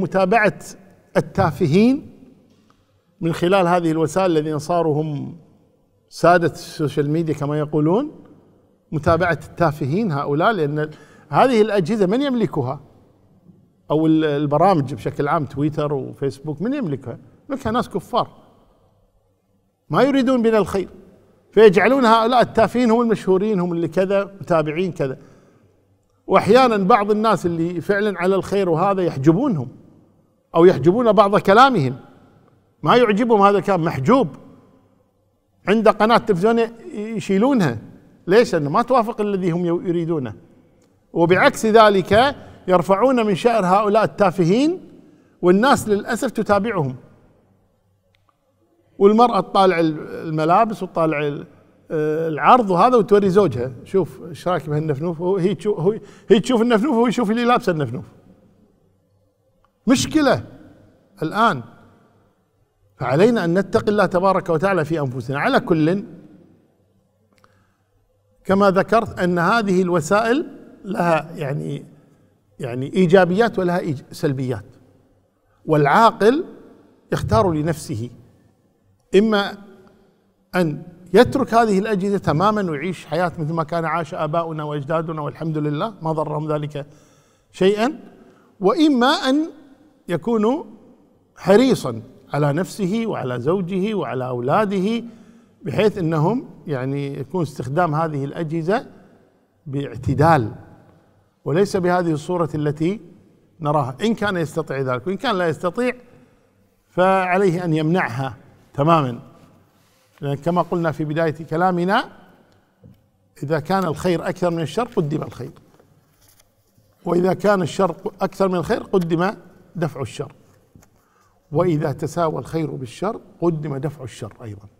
متابعه التافهين من خلال هذه الوسائل الذين صاروا هم ساده السوشيال ميديا كما يقولون متابعه التافهين هؤلاء لان هذه الاجهزه من يملكها؟ او البرامج بشكل عام تويتر وفيسبوك من يملكها؟ يملكها ناس كفار ما يريدون بنا الخير فيجعلون هؤلاء التافهين هم المشهورين هم اللي كذا متابعين كذا واحيانا بعض الناس اللي فعلا على الخير وهذا يحجبونهم أو يحجبون بعض كلامهم ما يعجبهم هذا الكلام محجوب عند قناة تلفزيونية يشيلونها ليش؟ لأنه ما توافق الذي هم يريدونه وبعكس ذلك يرفعون من شعر هؤلاء التافهين والناس للأسف تتابعهم والمرأة تطالع الملابس وتطالع العرض وهذا وتوري زوجها شوف ايش رايك بهالنفنوف هي تشوف هي تشوف النفنوف وهو يشوف اللي لابسه النفنوف مشكلة الآن فعلينا أن نتقي الله تبارك وتعالى في أنفسنا على كل كما ذكرت أن هذه الوسائل لها يعني يعني إيجابيات ولها سلبيات والعاقل يختار لنفسه إما أن يترك هذه الأجهزة تماما ويعيش حياة مثل ما كان عاش آباؤنا وأجدادنا والحمد لله ما ضرهم ذلك شيئا وإما أن يكون حريصا على نفسه وعلى زوجه وعلى اولاده بحيث انهم يعني يكون استخدام هذه الاجهزه باعتدال وليس بهذه الصوره التي نراها ان كان يستطيع ذلك وان كان لا يستطيع فعليه ان يمنعها تماما لان كما قلنا في بدايه كلامنا اذا كان الخير اكثر من الشر قدم الخير واذا كان الشر اكثر من الخير قدم دفع الشر وإذا تساوى الخير بالشر قدم دفع الشر أيضا